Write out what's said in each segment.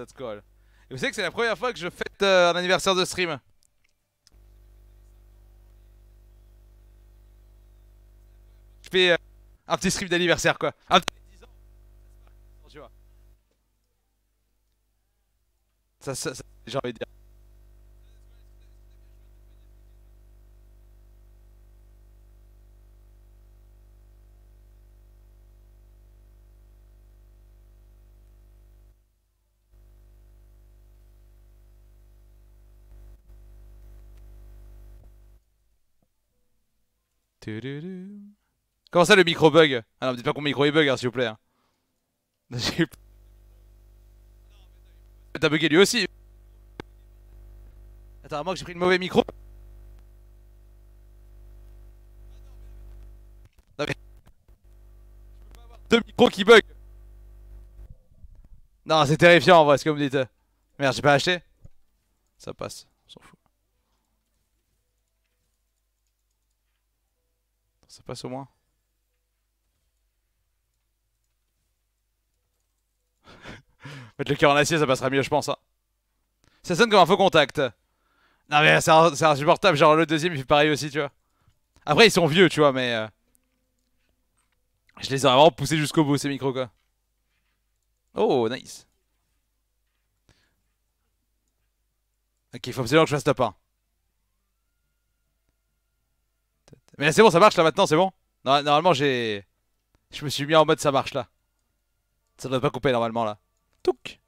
Et vous savez que c'est la première fois que je fête euh, un anniversaire de stream. Je fais euh, un petit stream d'anniversaire quoi. ça j'ai envie de dire. Comment ça le micro bug Ah non, me dites pas qu'on micro est bug, hein, s'il vous plaît. Hein. T'as bugué lui aussi. Attends, moi que j'ai pris le mauvais micro. Non, deux micros qui bug. Non, c'est terrifiant en vrai ce que vous me dites. Merde, j'ai pas acheté. Ça passe, on s'en fout. ça passe au moins. Mettre le cœur en acier, ça passera mieux, je pense. Hein. Ça sonne comme un faux contact. Non, mais c'est insupportable. Genre, le deuxième, il fait pareil aussi, tu vois. Après, ils sont vieux, tu vois, mais. Euh, je les ai vraiment poussés jusqu'au bout, ces micros, quoi. Oh, nice. Ok, il faut absolument que je fasse top 1. Mais c'est bon, ça marche là maintenant, c'est bon Normalement, j'ai... Je me suis mis en mode ça marche là. Ça doit pas couper normalement là. Touc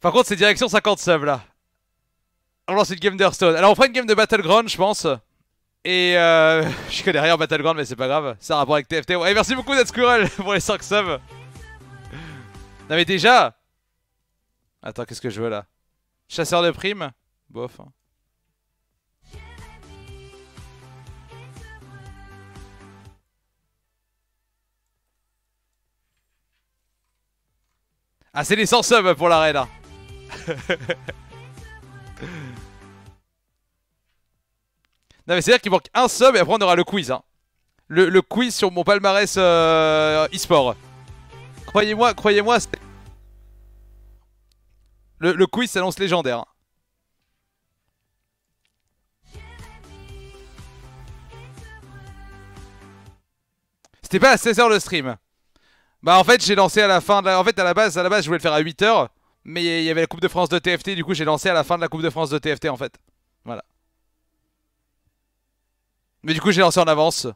Par contre, c'est direction 50 subs là. On lance une game d'Hearthstone. Alors, on fera une game de Battleground, je pense. Et euh, je connais rien en Battleground, mais c'est pas grave. Ça rapport avec TFT. Et merci beaucoup d'être Squirrel pour les 5 subs. Non, mais déjà, Attends, qu'est-ce que je veux là Chasseur de primes Bof. Hein. Ah, c'est les 100 subs pour l'arrêt là Non mais c'est-à-dire qu'il manque un sub et après on aura le quiz hein. le, le, quiz sur mon palmarès euh, e-sport Croyez-moi, croyez-moi c'est le, quiz s'annonce légendaire. C'était pas à 16h le stream. Bah en fait j'ai lancé à la fin de la... En fait à la base, à la base je voulais le faire à 8h. Mais il y avait la Coupe de France de TFT. Du coup j'ai lancé à la fin de la Coupe de France de TFT en fait. Voilà. Mais du coup j'ai lancé en avance.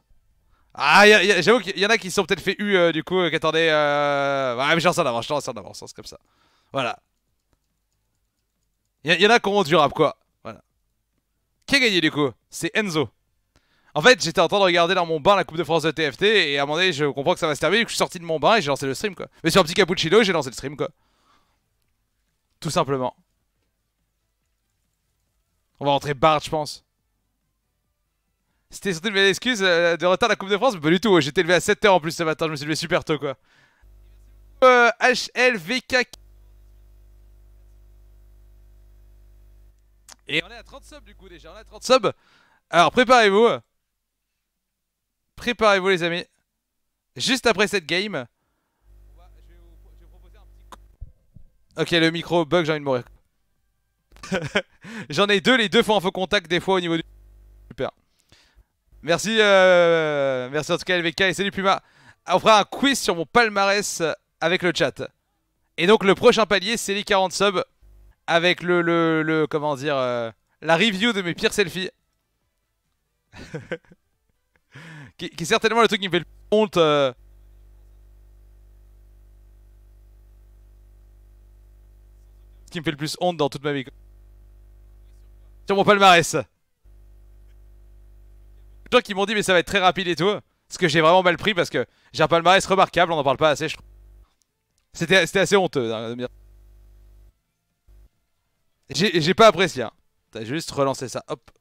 Ah j'avoue qu'il y en a qui sont peut-être fait U euh, du coup. Euh, qui Euh... mais j'ai lancé en avance, j'ai en avance. C'est comme ça. Voilà. Il y, en a qui ont du rap, quoi. Voilà. Qui a gagné, du coup C'est Enzo. En fait, j'étais en train de regarder dans mon bain la Coupe de France de TFT et à un moment donné, je comprends que ça va se terminer. je suis sorti de mon bain et j'ai lancé le stream, quoi. Mais sur un petit cappuccino, j'ai lancé le stream, quoi. Tout simplement. On va rentrer Bard, je pense. C'était surtout de belle excuse euh, de retard à la Coupe de France, mais pas du tout. J'étais levé à 7h en plus ce matin, je me suis levé super tôt, quoi. Euh, HLVK Et on est à 30 subs du coup déjà, on est à 30 subs. Alors préparez-vous. Préparez-vous les amis. Juste après cette game. Ok, le micro bug, j'ai envie de mourir. J'en ai deux, les deux fois en faux contact, des fois au niveau du... Super. Merci, euh... merci en tout cas LVK et salut Puma. On fera un quiz sur mon palmarès avec le chat. Et donc le prochain palier, c'est les 40 subs avec le, le, le comment dire, euh, la review de mes pires selfies. qui, est certainement le truc qui me fait le plus honte. Euh. Qui me fait le plus honte dans toute ma vie. Sur mon palmarès. Toi qui m'ont dit mais ça va être très rapide et tout. Ce que j'ai vraiment mal pris parce que j'ai un palmarès remarquable, on en parle pas assez je trouve. C'était assez honteux. Hein, j'ai pas apprécié. Hein. T'as juste relancé ça. Hop.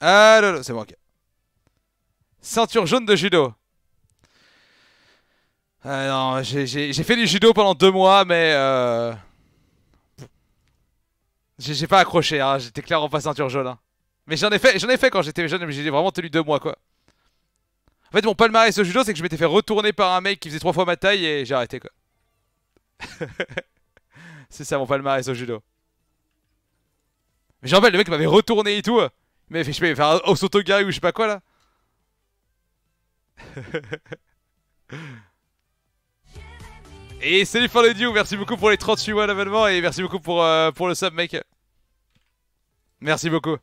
Ah c'est bon, ok. Ceinture jaune de judo. Ah non, j'ai fait du judo pendant deux mois, mais... Euh... J'ai pas accroché, hein. j'étais clairement pas ceinture jaune. Hein. Mais j'en ai fait, j'en ai fait quand j'étais jeune, mais j'ai vraiment tenu deux mois, quoi. En fait, mon palmarès au judo, c'est que je m'étais fait retourner par un mec qui faisait trois fois ma taille et j'ai arrêté, quoi. c'est ça, mon palmarès au judo. Mais j'en rappelle, le mec m'avait retourné et tout. Mais je vais faire un Osotogari ou je sais pas quoi, là. et salut the de merci beaucoup pour les 38 mois d'abonnement et merci beaucoup pour, euh, pour le sub, mec. Merci beaucoup.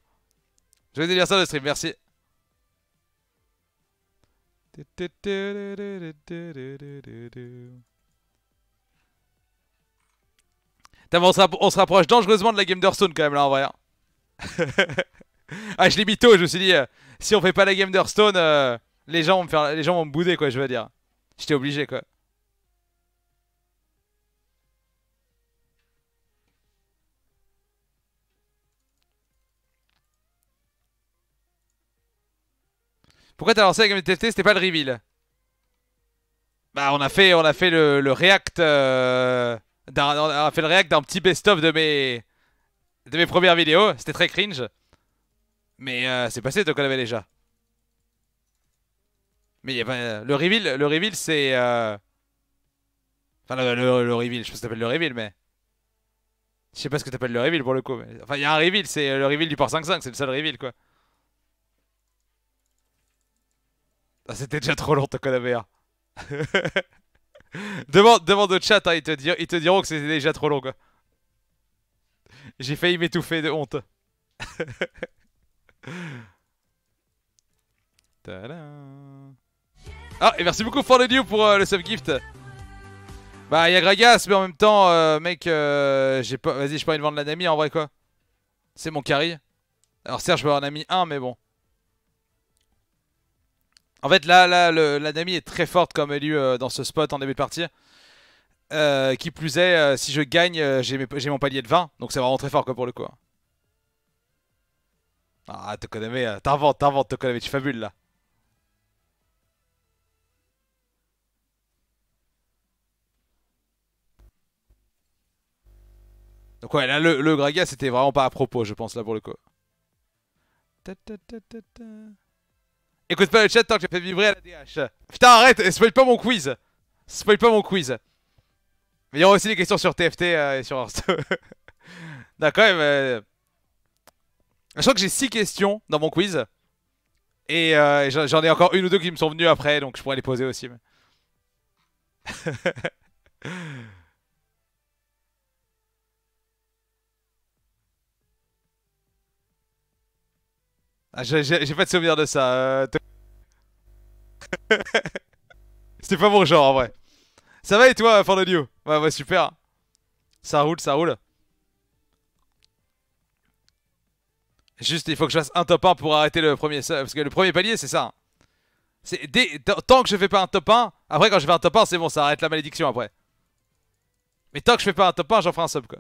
Je vais dire ça le stream, merci. On se, on se rapproche dangereusement de la game d'Hearthstone quand même là en vrai. Hein. ah je l'ai mis tôt, je me suis dit, euh, si on fait pas la game d'Hearthstone, euh, les, les gens vont me bouder quoi je veux dire. J'étais obligé quoi. Pourquoi t'as lancé avec TFT C'était pas le reveal. Bah, on a fait, on a fait le, le react. Euh, on a fait le react d'un petit best-of de mes, de mes premières vidéos. C'était très cringe. Mais euh, c'est passé, donc on avait déjà. Mais le reveal, le c'est. Euh, enfin, le, le, reveal, je sais pas ce que t'appelles le reveal, mais. Je sais pas ce que t'appelles le reveal pour le coup. Mais... Enfin, il y a un reveal, c'est le reveal du port 5.5, c'est le seul reveal quoi. Ah, c'était déjà trop long, Tokonabea. demande, demande au chat, hein, ils, te diront, que c'était déjà trop long. J'ai failli m'étouffer de honte. ah, et merci beaucoup for the new pour euh, le sub-gift. Bah, y'a Gragas, mais en même temps, euh, mec, euh, j'ai pas... Vas-y, je pas envie de vendre la Nami en vrai, quoi. C'est mon carry. Alors certes, je peux avoir un ami 1, mais bon. En fait, là, là le, la Nami est très forte comme élue euh, dans ce spot en début de partie. Euh, qui plus est, euh, si je gagne, j'ai mon palier de 20. Donc c'est vraiment très fort quoi pour le coup. Hein. Ah, Tokoname, t'invente t'inventes Tokoname, tu fabules là. Donc ouais, là, le, le Gragas, c'était vraiment pas à propos, je pense, là, pour le coup. Écoute pas le chat tant que j'ai fait vibrer à la DH. Putain, arrête, spoil pas mon quiz. Spoil pas mon quiz. Mais il y aura aussi des questions sur TFT euh, et sur Hearthstone. D'accord, mais... Euh, je crois que j'ai 6 questions dans mon quiz. Et euh, j'en ai encore une ou deux qui me sont venues après, donc je pourrais les poser aussi. Ah, j'ai pas de souvenir de ça. Euh, C'était pas mon genre en vrai. Ça va et toi, New Ouais, ouais, super. Ça roule, ça roule. Juste, il faut que je fasse un top 1 pour arrêter le premier. Parce que le premier palier, c'est ça. Hein. Tant que je fais pas un top 1, après quand je fais un top 1, c'est bon, ça arrête la malédiction après. Mais tant que je fais pas un top 1, j'en ferai un sub quoi.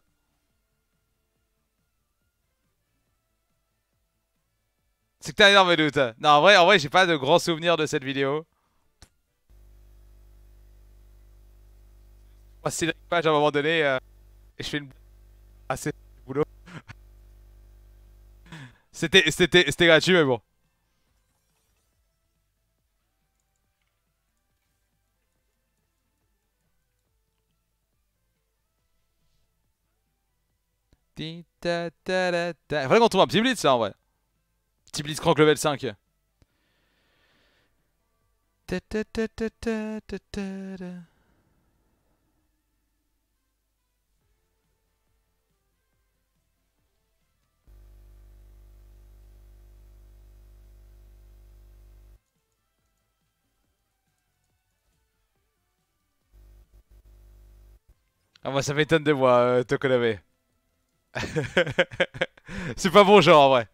C'est que t'as un énorme doute. Non, en vrai, en vrai j'ai pas de grands souvenirs de cette vidéo. Moi, c'est à un moment donné, euh, et je fais une... assez boulot. c'était, c'était, c'était gratuit, mais bon. Faudrait qu'on trouve un petit blitz là en vrai. Petit Blitzcrank level 5. Ah, moi, ça m'étonne de moi, euh, Tokonabe. C'est pas bon genre, en vrai.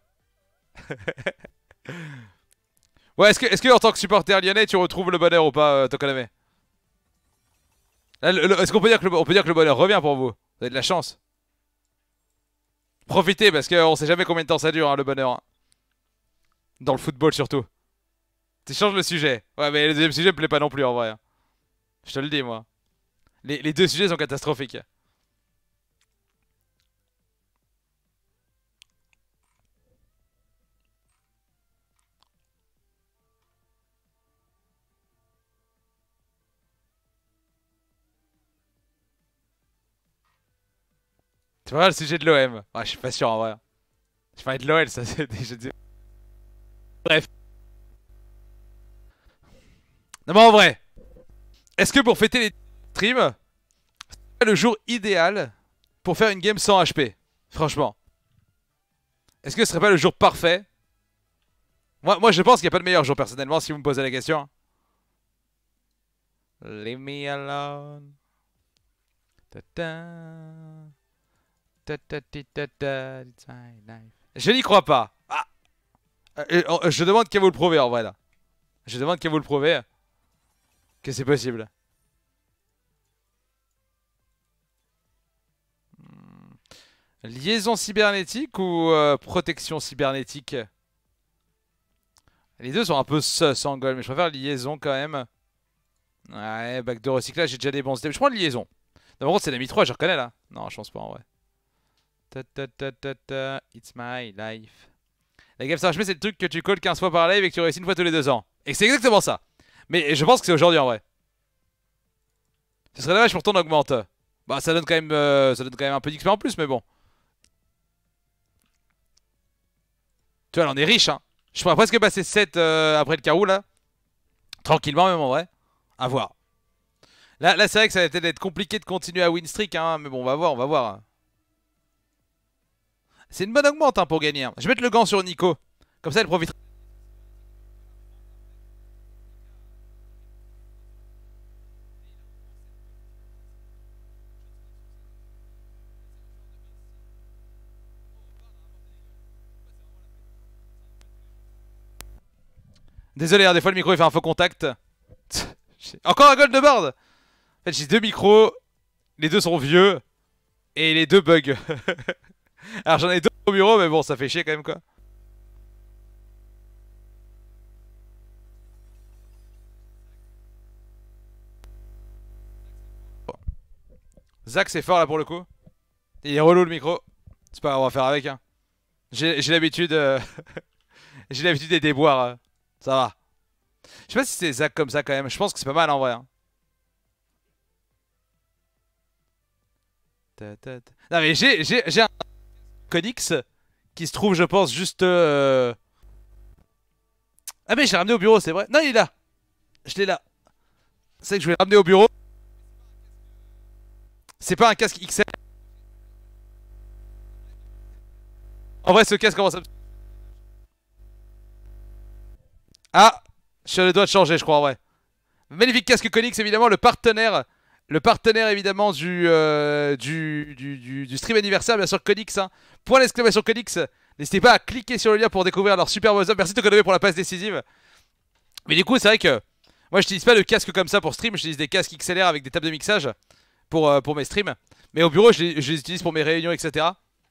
ouais, est-ce que, est que, en tant que supporter lyonnais, tu retrouves le bonheur ou pas, euh, Tokaname Est-ce qu'on peut, dire que le, bonheur revient pour vous Vous avez de la chance. Profitez, parce qu'on sait jamais combien de temps ça dure, hein, le bonheur. Hein. Dans le football, surtout. Tu changes le sujet. Ouais, mais le deuxième sujet me plaît pas non plus, en vrai. Hein. Je te le dis, moi. les deux sujets sont catastrophiques. Tu vois, le sujet de l'OM. Ah, je suis pas sûr en vrai. Je parlais de l'OL, ça c'est déjà dit. Bref. Non mais en vrai, est-ce que pour fêter les streams, c'est le jour idéal pour faire une game sans HP Franchement. Est-ce que ce serait pas le jour parfait moi, moi je pense qu'il n'y a pas de meilleur jour personnellement si vous me posez la question. Leave me alone. Ta je n'y crois pas. Ah. Euh, oh, je demande qu'elle vous le prouve en vrai là. Je demande qu'elle vous le prouve hein, que c'est possible. Hmm. Liaison cybernétique ou euh, protection cybernétique Les deux sont un peu sus en hein, mais je préfère liaison quand même. Ouais, bac de recyclage, j'ai déjà des bons Je prends de liaison. D'abord, c'est la 3, je reconnais là. Non, je pense pas en vrai. Ta, ta, ta, It's my life. La game sans hp c'est le truc que tu calls 15 fois par live et que tu réussis une fois tous les deux ans. Et c'est exactement ça. Mais je pense que c'est aujourd'hui en vrai. Ce serait dommage pour ton augmente. Bah ça donne quand même, euh, ça donne quand même un peu d'XP en plus, mais bon. Tu vois, là on est riche, hein. Je pourrais presque passer 7 euh, après le carreau, là. Tranquillement, même en vrai. A voir. Là, là c'est vrai que ça va peut-être compliqué de continuer à win streak, hein. Mais bon, on va voir, on va voir. C'est une bonne augmente hein, pour gagner. Hein. Je vais mettre le gant sur Nico. Comme ça, elle profitera. Désolé, hein, des fois le micro il fait un faux contact. Encore un gold de Bard En fait, j'ai deux micros, les deux sont vieux, et les deux bugs. Alors j'en ai deux au bureau, mais bon, ça fait chier quand même quoi. Zach, c'est fort là pour le coup. Il est relou le micro. C'est pas grave, on va faire avec. Hein. J'ai l'habitude. Euh, j'ai l'habitude des déboires. Euh. Ça va. Je sais pas si c'est Zach comme ça quand même. Je pense que c'est pas mal en vrai. Hein. Non mais j'ai un Conix, qui se trouve, je pense, juste... Euh, ah mais je l'ai ramené au bureau, c'est vrai. Non, il est là. Je l'ai là. C'est que je vais le ramener au bureau. C'est pas un casque XL. En vrai, ce casque commence ça me... Ah Je suis le doigt de changer, je crois, ouais. Magnifique casque Conix, évidemment, le partenaire... Le partenaire évidemment du, euh, du, du, stream anniversaire, bien sûr Conix. hein, Point d'exclamation Codix, N'hésitez pas à cliquer sur le lien pour découvrir leur superbes up. Merci Tokonomi pour la passe décisive. Mais du coup, c'est vrai que moi, je pas de casque comme ça pour stream. J'utilise des casques XLR avec des tables de mixage pour, euh, pour mes streams. Mais au bureau, je les, utilise pour mes réunions, etc.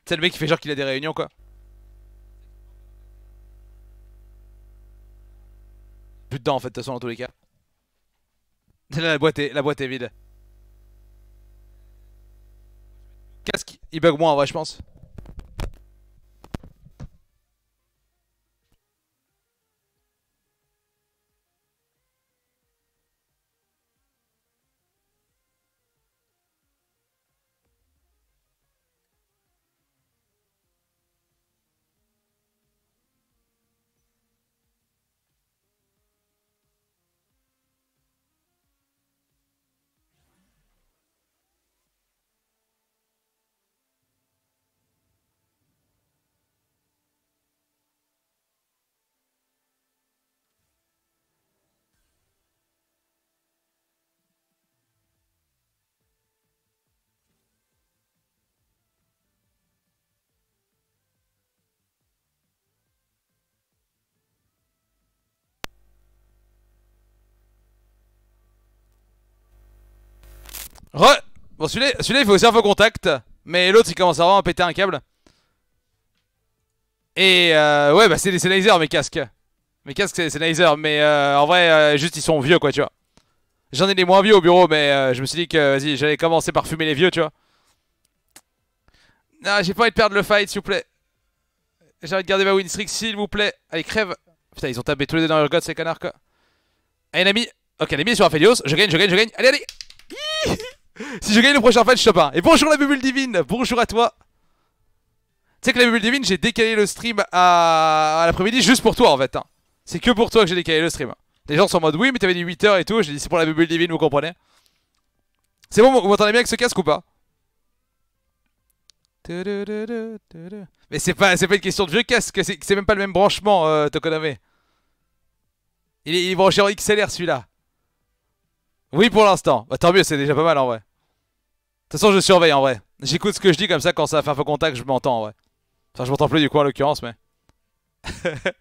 C'est le mec qui fait genre qu'il a des réunions, quoi. Plus dedans, en fait, de toute façon, dans tous les cas. la boîte la boîte est vide. Casque, il bug moins en vrai, je pense. Re... Bon, celui-là, il faut aussi un faux contact. Mais l'autre, il commence à vraiment péter un câble. Et euh, ouais, bah c'est des Sennheiser, mes casques. Mes casques, c'est les Sennheiser. Mais euh, en vrai, euh, juste, ils sont vieux, quoi, tu vois. J'en ai des moins vieux au bureau, mais euh, je me suis dit que, vas-y, j'allais commencer par fumer les vieux, tu vois. Non, j'ai pas envie de perdre le fight, s'il vous plaît. J'ai envie de garder ma win streak, s'il vous plaît. Allez, crève. Putain, ils ont tapé tous les deux dans leur god, ces connards, quoi. Allez, Nami. Ok, Nami est sur Aphelios. Je gagne, je gagne, je gagne. Allez, allez. Si je gagne le prochain fight, je top 1 Et bonjour la bubule divine, bonjour à toi. Tu sais que la bubule divine, j'ai décalé le stream à, l'après-midi juste pour toi en fait. Hein. C'est que pour toi que j'ai décalé le stream. Les gens sont en mode oui, mais t'avais dit 8h et tout. J'ai dit c'est pour la bubule divine, vous comprenez C'est bon, vous m'entendez bien avec ce casque ou pas mais c'est pas, pas une question de vieux casque, c'est même pas le même branchement, euh, Tokoname. il est branché en XLR celui-là. Oui, pour l'instant. Bah, tant mieux, c'est déjà pas mal en vrai. De toute façon, je surveille en vrai. J'écoute ce que je dis comme ça, quand ça fait un faux contact, je m'entends en vrai. Enfin, je m'entends plus du coup en l'occurrence, mais.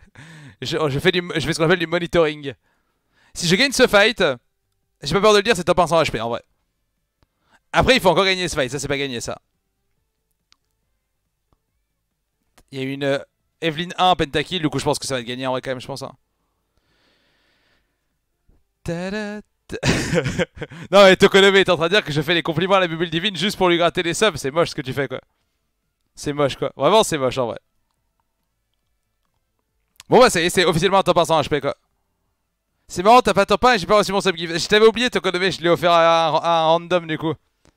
Oh, je, fais je ce qu'on appelle du monitoring. Si je gagne ce fight, j'ai pas peur de le dire, c'est top 100 HP en vrai. Après, il faut encore gagner ce fight, ça c'est pas gagné ça. Il y a une euh, Evelyn 1 pentakill, du coup je pense que ça va être gagné en vrai quand même, je pense. Hein. non mais Tokonomé est en train de dire que je fais les compliments à la bubule divine juste pour lui gratter les subs, c'est moche ce que tu fais quoi. C'est moche quoi, vraiment c'est moche en vrai. Bon bah c'est officiellement un top 100 HP quoi. C'est marrant, t'as pas top 1 et j'ai pas reçu mon sub Je t'avais oublié Tokonomé, je l'ai offert à un, random du coup.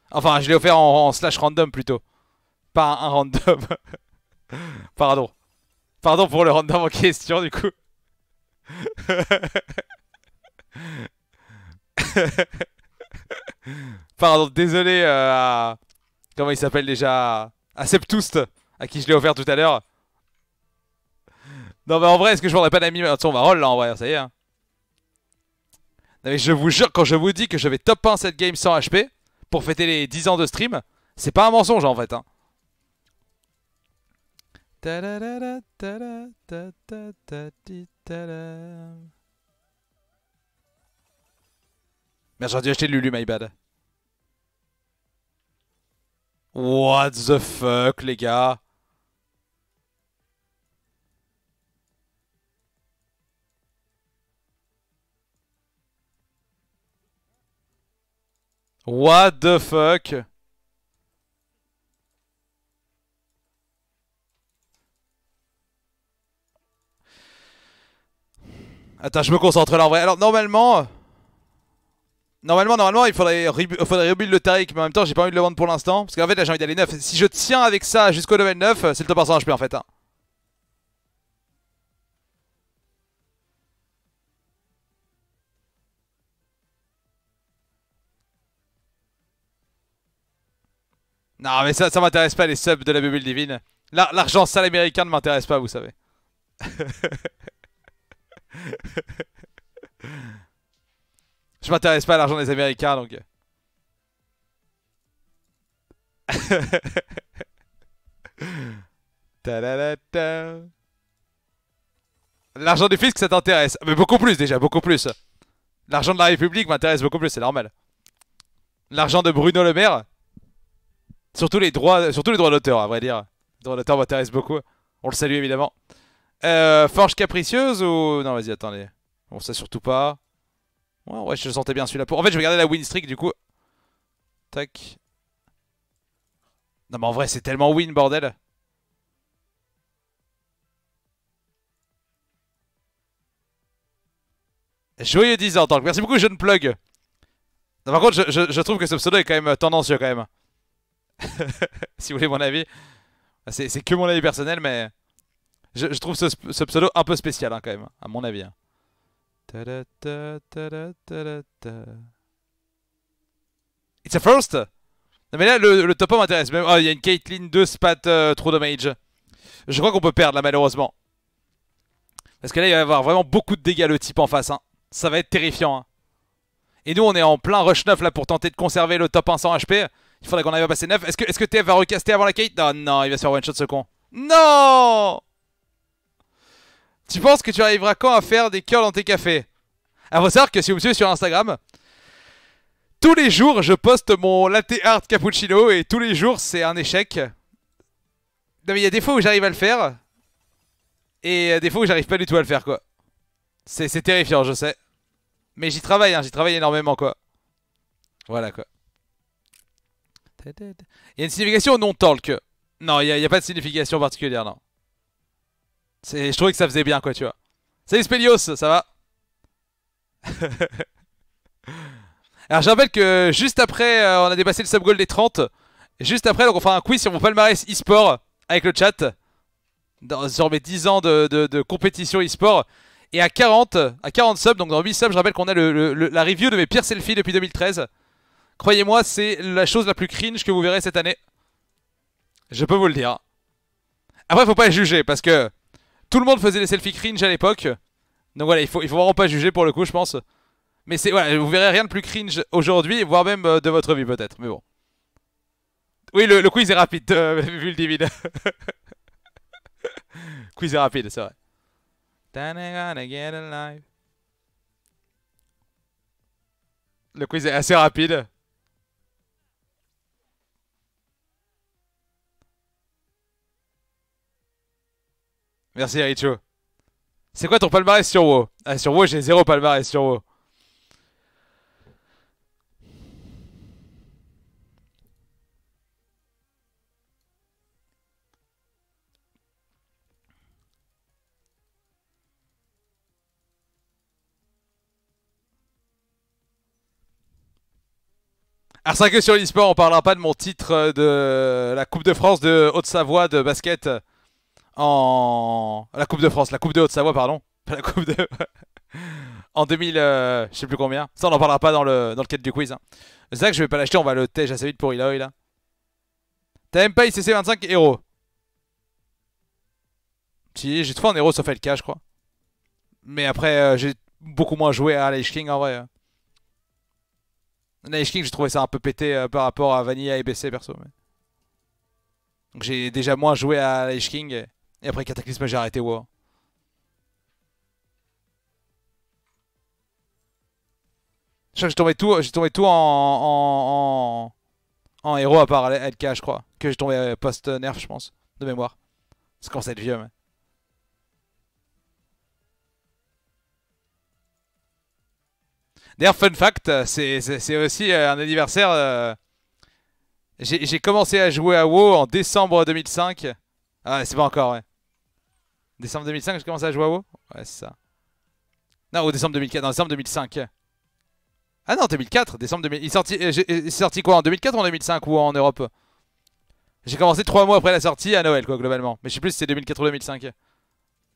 Enfin, je l'ai offert en, slash random plutôt. Pas un random. Pardon. Pardon pour le random en question du coup. Pardon, désolé euh, à... Comment il s'appelle déjà À Septoust, à qui je l'ai offert tout à l'heure. Non mais en vrai, est-ce que je voudrais pas d'ami Attends, on va roll là en vrai, ça y est. Hein. Non mais je vous jure, quand je vous dis que je vais top 1 cette game sans HP, pour fêter les 10 ans de stream, c'est pas un mensonge en fait. Hein. j'ai j'aurais acheter Lulu, my bad. What the fuck, les gars What the fuck Attends, je me concentre là en vrai. Alors, normalement... Normalement, normalement, il faudrait, rebu le Tariq, mais en même temps, j'ai pas envie de le vendre pour l'instant. Parce qu'en fait, là, j'ai envie d'aller 9. Si je tiens avec ça jusqu'au level 9, euh, c'est le top 100 HP en fait. Hein. Non, mais ça, ça m'intéresse pas les subs de la Bible divine. L'argent sale américain ne m'intéresse pas, vous savez. Je m'intéresse pas à l'argent des Américains, donc... L'argent du fisc, ça t'intéresse. Mais beaucoup plus déjà, beaucoup plus. L'argent de la République m'intéresse beaucoup plus, c'est normal. L'argent de Bruno Le Maire. Surtout les droits, surtout les droits d'auteur, à vrai dire. Les droits d'auteur m'intéressent beaucoup. On le salue évidemment. Euh, Forge capricieuse ou... Non, vas-y, attendez. On sait surtout pas. Ouais, je sentais bien celui-là. Pour... En fait, je vais la win streak du coup. Tac. Non, mais en vrai, c'est tellement win, bordel. Joyeux 10 ans, que... Merci beaucoup, jeune plug. Non, par contre, je, trouve que ce pseudo est quand même euh, tendancieux, quand même. si vous voulez mon avis. C'est que mon avis personnel, mais... Je, trouve ce, pseudo un peu spécial, hein, quand même, à mon avis. Hein. It's a first Non mais là, le, top 1 m'intéresse. Oh, il y a une Caitlyn, 2 spat, euh, trop damage. Je crois qu'on peut perdre là, malheureusement. Parce que là, il va y avoir vraiment beaucoup de dégâts le type en face. Hein. Ça va être terrifiant. Hein. Et nous, on est en plein rush 9 là pour tenter de conserver le top 100 HP. Il faudrait qu'on arrive à passer 9. Est-ce que, TF va recaster avant la Kate Non, non, il va se faire one-shot ce con. Non tu penses que tu arriveras quand à faire des curls dans tes cafés à faut savoir que si vous me suivez sur Instagram, tous les jours, je poste mon latte art cappuccino et tous les jours, c'est un échec. Non, mais il y a des fois où j'arrive à le faire et des fois où j'arrive pas du tout à le faire, quoi. C'est terrifiant, je sais. Mais j'y travaille, hein, j'y travaille énormément, quoi. Voilà, quoi. Il y a une signification non talk. Non, il n'y a, pas de signification particulière, non. Je trouvais que ça faisait bien, quoi, tu vois. Salut Spelios, ça va Alors, je rappelle que juste après, euh, on a dépassé le sub goal des 30. juste après, donc, on fera un quiz sur mon palmarès e-sport avec le chat. Dans, sur mes 10 ans de, compétition e-sport. Et à 40, à 40 subs, donc dans 8 subs, je rappelle qu'on a la review de mes pires selfies depuis 2013. Croyez-moi, c'est la chose la plus cringe que vous verrez cette année. Je peux vous le dire. Après, faut pas juger parce que tout le monde faisait des selfies cringe à l'époque. Donc voilà, il faut, il faut vraiment pas juger pour le coup, je pense. Mais c'est voilà, vous verrez rien de plus cringe aujourd'hui, voire même euh, de votre vie peut-être. Mais bon. Oui, le, quiz est rapide, euh, vu le divide. quiz est rapide, c'est vrai. Le quiz est assez rapide. Merci Richo. C'est quoi ton palmarès sur WoW ah, Sur WoW, j'ai zéro palmarès sur WoW. Alors 5 sur l'e-sport, on parlera pas de mon titre euh, de la Coupe de France de Haute-Savoie de basket en la Coupe de France, la Coupe de Haute-Savoie, pardon, pas la Coupe de en 2000, euh, je sais plus combien. Ça, on en parlera pas dans le, dans le cadre du quiz. Hein. C'est je vais pas l'acheter, on va le tèche assez vite pour Eloy là. T'as même pas ICC 25 héros. Si, j'ai toujours un héros sauf LK, je crois. Mais après, euh, j'ai beaucoup moins joué à Lich King en vrai. Euh. King, j'ai trouvé ça un peu pété euh, par rapport à Vanilla et BC perso. Donc j'ai déjà moins joué à Lich King. Et après Cataclysme, j'ai arrêté WoW. Je crois que j'ai tombé tout, tombé tout en, en, héros à part LK, je crois. Que j'ai tombé euh, post-nerf, je pense, de mémoire. Parce qu'on sait être vieux, mais... D'ailleurs, fun fact, euh, c'est aussi euh, un anniversaire. J'ai commencé à jouer à WoW en décembre 2005. Ah, c'est pas encore, ouais. Décembre 2005, j'ai commencé à jouer à WoW Ouais, c'est ça. Non, au décembre 2004, non, décembre 2005. Ah non, 2004, décembre 2000. Euh, euh, il est sorti, quoi en 2004 ou en 2005 ou en Europe J'ai commencé 3 mois après la sortie à Noël, quoi, globalement. Mais je sais plus si c'est 2004 ou 2005.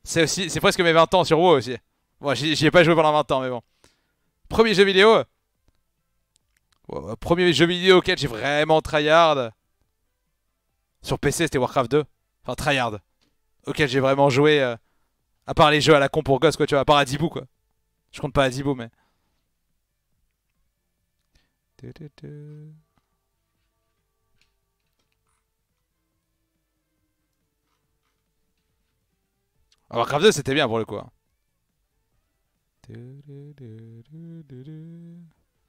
C'est aussi, c'est presque mes 20 ans sur WoW aussi. Bon, j'y ai pas joué pendant 20 ans, mais bon. Premier jeu vidéo euh, Premier jeu vidéo auquel j'ai vraiment tryhard. Sur PC, c'était Warcraft 2. Enfin, tryhard auquel j'ai vraiment joué, euh, à part les jeux à la con pour gosse, quoi, tu vois, à part Adibou, quoi. Je compte pas Adibou, mais... Ah, Warcraft 2, c'était bien pour le coup. Hein.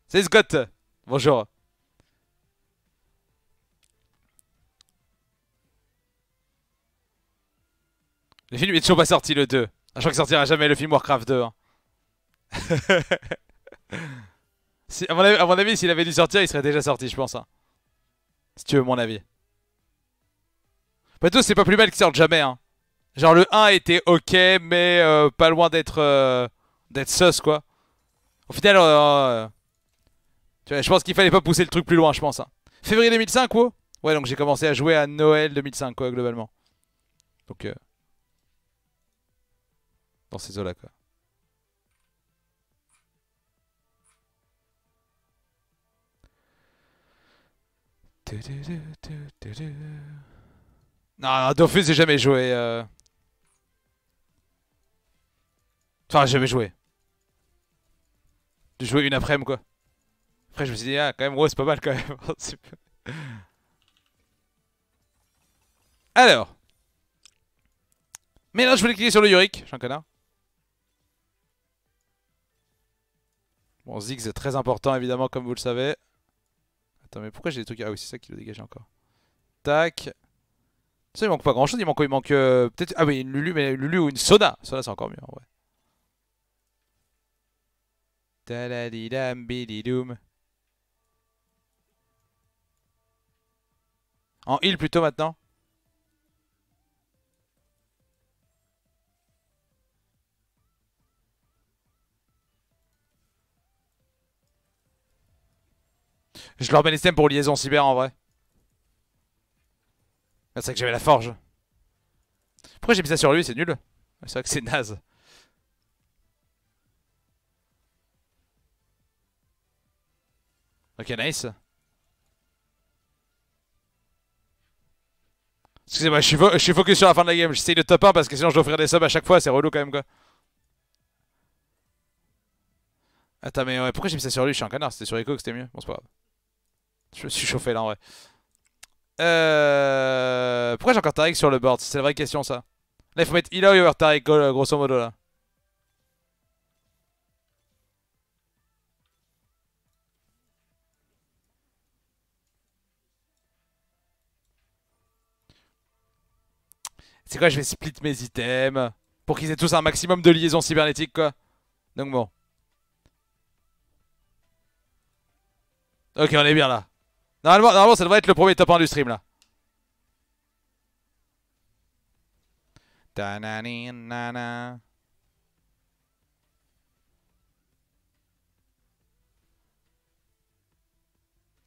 C'est Scott Bonjour Le film est toujours pas sorti le 2. Je crois qu'il sortira jamais le film Warcraft 2. Hein. A mon avis, s'il avait dû sortir, il serait déjà sorti, je pense. Hein. Si tu veux mon avis. tout, c'est pas plus mal qu'il sorte jamais. Hein. Genre le 1 était ok, mais euh, pas loin d'être euh, d'être sus quoi. Au final, euh, tu vois, je pense qu'il fallait pas pousser le truc plus loin, je pense. Février 2005, quoi. Ouais, donc j'ai commencé à jouer à Noël 2005, quoi, globalement. Donc dans ces eaux-là. Quoi. Non, non Dofus, j'ai jamais joué. Euh... Enfin, j'ai jamais joué. J'ai joué une après-midi, quoi. Après, je me suis dit, ah, quand même, ouais, c'est pas mal, quand même. Alors. Mais là, je voulais cliquer sur le Yurik, je suis un connard. Bon, Ziggs est très important évidemment, comme vous le savez. Attends, mais pourquoi j'ai des trucs. Ah oui, c'est ça qui le dégage encore. Tac. Ça, il manque pas grand chose. Il manque, il manque euh, peut-être. Ah oui, une Lulu, mais Lulu ou une Soda. Soda, c'est encore mieux en vrai. En heal plutôt maintenant. Je leur mets les pour liaison cyber en vrai. C'est vrai que j'avais la forge. Pourquoi j'ai mis ça sur lui C'est nul. C'est vrai que c'est naze. Ok, nice. Excusez-moi, je, suis, focus sur la fin de la game. J'essaye de top 1 parce que sinon je dois offrir des subs à chaque fois. C'est relou quand même, quoi. Attends, mais pourquoi j'ai mis ça sur lui Je suis un canard C'était sur Echo que c'était mieux. Bon, c'est pas grave. Je me suis chauffé là en vrai. Euh, pourquoi j'ai encore Tarek sur le board C'est la vraie question ça. Là il faut mettre Eloy over Tarek grosso modo là. C'est quoi je vais split mes items Pour qu'ils aient tous un maximum de liaisons cybernétiques quoi. Donc bon. Ok on est bien là. Normalement, ça devrait être le premier top 1 du stream là.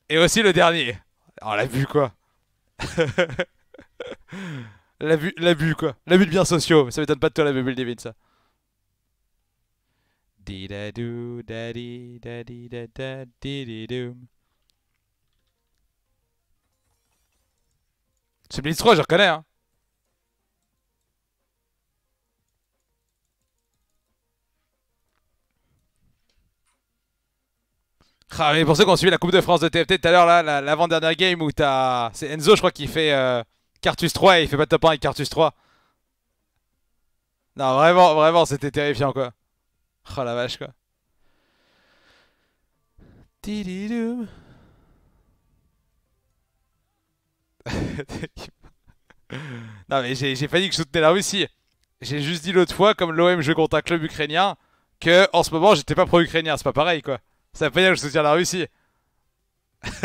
Et aussi le dernier. Oh l'a vue quoi. l'a vue quoi. l'a vue de bien sociaux. Ça m'étonne pas de toi la Bible David ça. Didadou, daddy, C'est Blitz 3, je reconnais, hein. Ah, mais pour ceux qui ont suivi la Coupe de France de TFT tout à l'heure, là, l'avant-dernière game où t'as. C'est Enzo, je crois, qui fait euh, Cartus 3 et il fait pas de top 1 avec Cartus 3. Non, vraiment, vraiment, c'était terrifiant, quoi. Oh la vache, quoi. non, mais j'ai pas dit que je soutenais la Russie. J'ai juste dit l'autre fois, comme l'OM joue contre un club ukrainien, que en ce moment j'étais pas pro-ukrainien. C'est pas pareil quoi. Ça veut pas dire que je soutiens la Russie.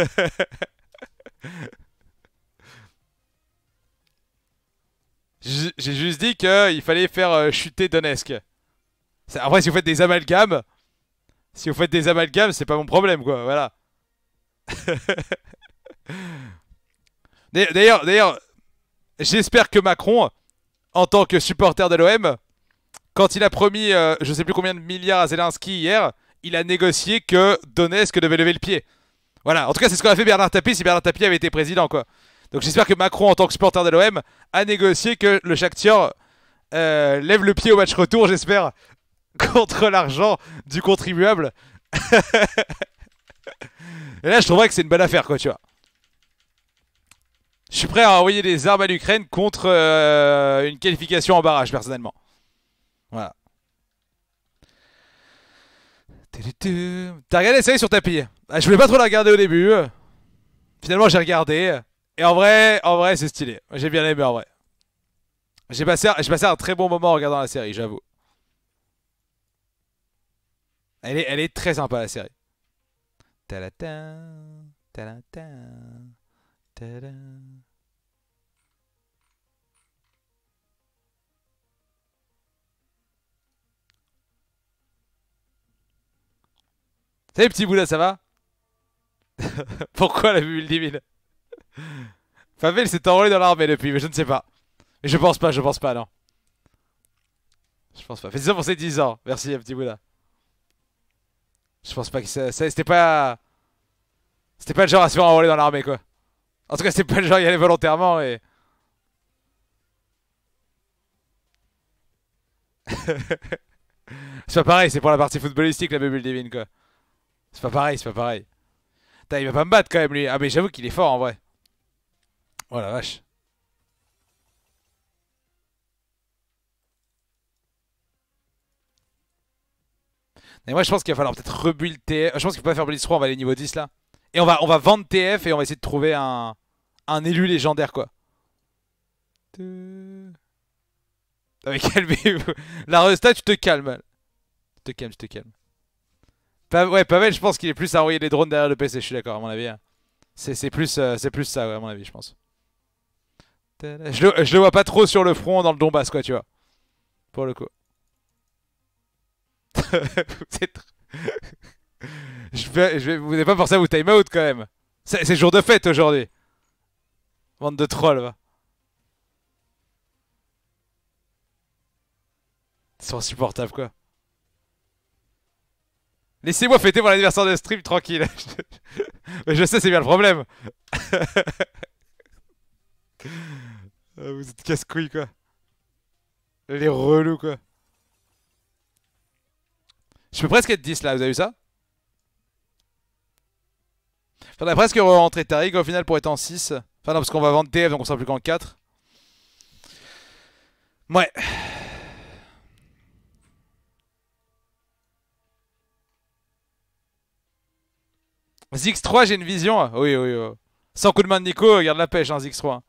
j'ai juste dit qu'il fallait faire euh, chuter Donetsk. Après, si vous faites des amalgames, si vous faites des amalgames, c'est pas mon problème quoi. Voilà. D'ailleurs, d'ailleurs, j'espère que Macron, en tant que supporter de l'OM, quand il a promis euh, je sais plus combien de milliards à Zelensky hier, il a négocié que Donetsk devait lever le pied. Voilà, en tout cas, c'est ce qu'on fait Bernard Tapie si Bernard Tapie avait été président, quoi. Donc j'espère que Macron, en tant que supporter de l'OM, a négocié que le Shakhtar euh, lève le pied au match retour, j'espère, contre l'argent du contribuable. Et là, je trouverais que c'est une bonne affaire, quoi, tu vois. Je suis prêt à envoyer des armes à l'Ukraine contre euh, une qualification en barrage, personnellement. Voilà. T'as regardé série sur tapis ah, Je voulais pas trop la regarder au début. Finalement, j'ai regardé. Et en vrai, en vrai c'est stylé. J'ai bien aimé en vrai. J'ai passé, passé un très bon moment en regardant la série, j'avoue. Elle est, elle est très sympa la série. ta Salut petit Bouddha, ça va Pourquoi la bulle divine Favel s'est enrôlé dans l'armée depuis, mais je ne sais pas. Mais je pense pas, je pense pas, non. Je pense pas. Fais ça pour ces 10 ans. Merci, petit Bouddha. Je pense pas que ça... c'était pas... C'était pas le genre à se faire enrôler dans l'armée, quoi. En tout cas, c'était pas le genre à y aller volontairement et... c'est pas pareil, c'est pour la partie footballistique, la bulle divine, quoi. C'est pas pareil, c'est pas pareil. il va pas me battre quand même lui. Ah mais j'avoue qu'il est fort en vrai. Oh la vache. Mais moi je pense qu'il va falloir peut-être rebuild TF. Je pense qu'il faut pas faire Blitz 3, on va aller niveau 10 là. Et on va, on va vendre TF et on va essayer de trouver un, un élu légendaire quoi. De... La resta tu te calmes. Tu te calmes, tu te calmes ouais, Pavel, je pense qu'il est plus à envoyer des drones derrière le PC, je suis d'accord, à mon avis. Hein. C'est plus, euh, plus ça, à mon avis, je pense. Je le, vois pas trop sur le front dans le Donbass, quoi, tu vois. Pour le coup. je vais, je vous n'êtes pas forcément vous time out quand même. C'est jour de fête aujourd'hui. Bande de trolls, va. C'est insupportable, quoi. Laissez-moi fêter mon anniversaire de stream tranquille. Mais je sais, c'est bien le problème. Ah, vous êtes casse-couilles, quoi. Les relous, quoi. Je peux presque être 10, là. Vous avez vu ça Faudrait presque rentrer Tariq au final pour être en 6. Enfin non, parce qu'on va vendre TF, donc on sera plus qu'en 4. Ouais. ZX3, j'ai une vision. Oui, oui, oui. Sans coup de main de Nico, garde la pêche, hein, ZX3.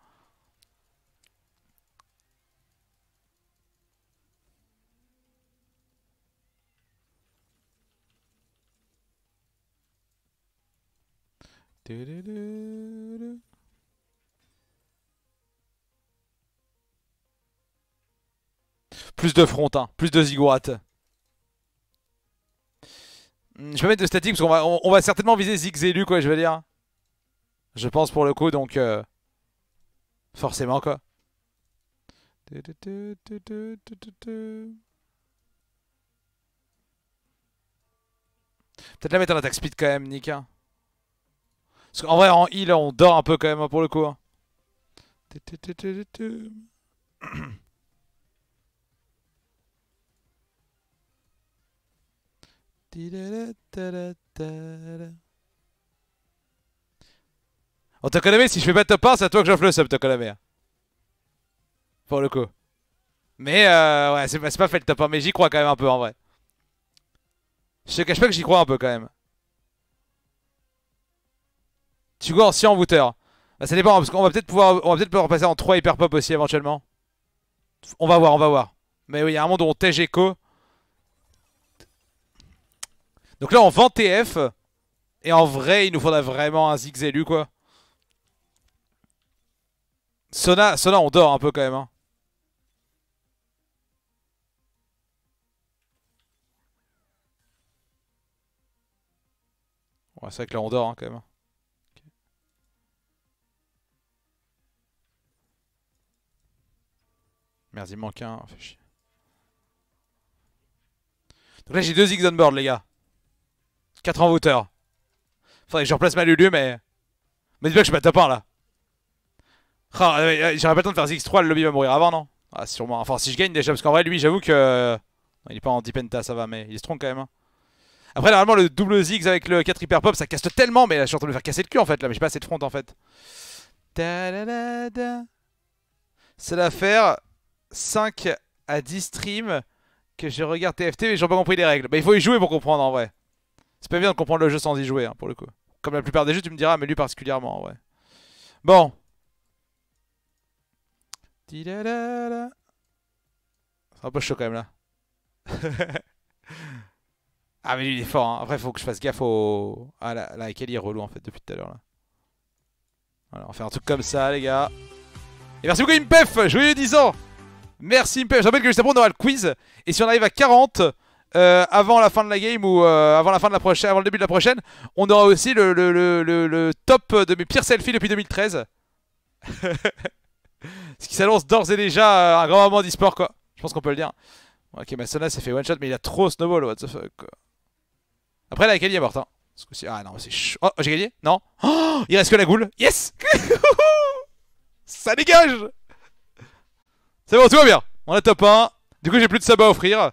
Plus de frontin, plus de zigourate. Je peux mettre de statique parce qu'on va, on, va, certainement viser Ziggs quoi, je veux dire. Je pense pour le coup, donc... Euh, forcément, quoi. Peut-être la mettre en attaque speed quand même, Nick. Hein. Parce qu'en vrai, en heal, on dort un peu quand même, hein, pour le coup. Hein. On te connaît, si je fais pas top 1, c'est à toi que j'offre le sub, te hein. Pour le coup. Mais euh, ouais, c'est pas fait le top 1, mais j'y crois quand même un peu en vrai. Je te cache pas que j'y crois un peu quand même. Tu vois, en si en voûteur. Bah, ça dépend, parce qu'on va peut-être pouvoir, on va peut-être pouvoir passer en 3 hyper pop aussi éventuellement. On va voir, on va voir. Mais oui, il y a un monde où on tège Echo donc là, on vend TF. Et en vrai, il nous faudrait vraiment un Zigzelu, quoi. Sona, Sona, on dort un peu quand même. Hein. Ouais, c'est vrai que là, on dort hein, quand même. Merde, il manque un. Donc là, j'ai deux board les gars. 4 en hauteur. Faudrait que je replace ma Lulu, mais... Mais dis-moi que je suis pas top 1, là. Ah, j'aurais pas le temps de faire Ziggs 3 le lobby va mourir avant, non Ah, sûrement. Enfin, si je gagne déjà, parce qu'en vrai, lui, j'avoue que... Il est pas en Dipenta, ça va, mais il se trompe quand même. Hein. Après, normalement, le double Ziggs avec le 4 hyper pop, ça casse tellement, mais là, je suis en train de me faire casser le cul, en fait, là. Mais j'ai pas assez de front, en fait. C'est l'affaire 5 à 10 streams que je regarde TFT, mais j'ai pas compris les règles. Bah, il faut y jouer pour comprendre, en vrai. C'est pas bien de comprendre le jeu sans y jouer, hein, pour le coup. Comme la plupart des jeux, tu me diras, mais lui particulièrement, ouais. Bon. C'est un peu chaud quand même là. ah mais lui il est fort hein. Après faut que je fasse gaffe au... Ah là, là Kelly est relou en fait depuis tout à l'heure là. Voilà on fait un truc comme ça les gars. Et merci beaucoup Impef Joyeux 10 ans Merci Impef Je rappelle que juste après on aura le quiz. Et si on arrive à 40... Euh, avant la fin de la game ou euh, avant la fin de la prochaine, avant le début de la prochaine, on aura aussi le, le, le, le top de mes pires selfies depuis 2013. Ce qui s'annonce d'ores et déjà euh, un grand moment d'e-sport quoi. Je pense qu'on peut le dire. Ok, Masona s'est fait one shot, mais il a trop snowball, what the fuck Après, la Kelly est morte. Hein. Ah non, c'est chaud. Oh, j'ai gagné Non oh, Il reste que la goule. Yes Ça dégage C'est bon, tout va bien. On a top 1. Du coup, j'ai plus de sub à offrir.